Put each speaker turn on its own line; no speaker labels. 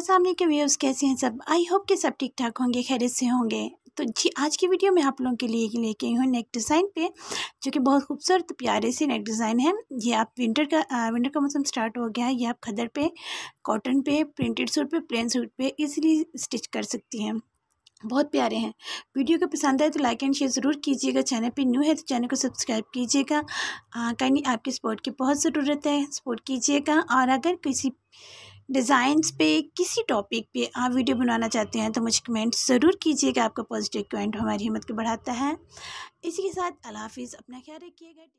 नमस्कार सामने के व्यूअर्स कैसे हैं सब आई होप कि सब ठीक ठाक होंगे खैरियत से होंगे तो जी आज की वीडियो में आप लोगों के लिए लेके आई हूँ नेक डिज़ाइन पे जो कि बहुत खूबसूरत प्यारे से नेक डिज़ाइन है ये आप विंटर का आ, विंटर का मौसम स्टार्ट हो गया है ये आप खदर पे कॉटन पे प्रिंटेड सूट पे प्लेन सूट पे इजीली स्टिच कर सकती हैं बहुत प्यारे हैं वीडियो को पसंद आए तो लाइक एंड शेयर ज़रूर कीजिएगा चैनल पे न्यू है तो चैनल को सब्सक्राइब कीजिएगा कहीं आपकी सपोर्ट की बहुत ज़रूरत है सपोर्ट कीजिएगा और अगर किसी डिज़ाइंस पे किसी टॉपिक पे आप वीडियो बनाना चाहते हैं तो मुझे कमेंट ज़रूर कीजिएगा आपका पॉजिटिव कमेंट हमारी हिम्मत को बढ़ाता है इसी के साथ अला हाफिज़ अपना ख्याल रखिएगा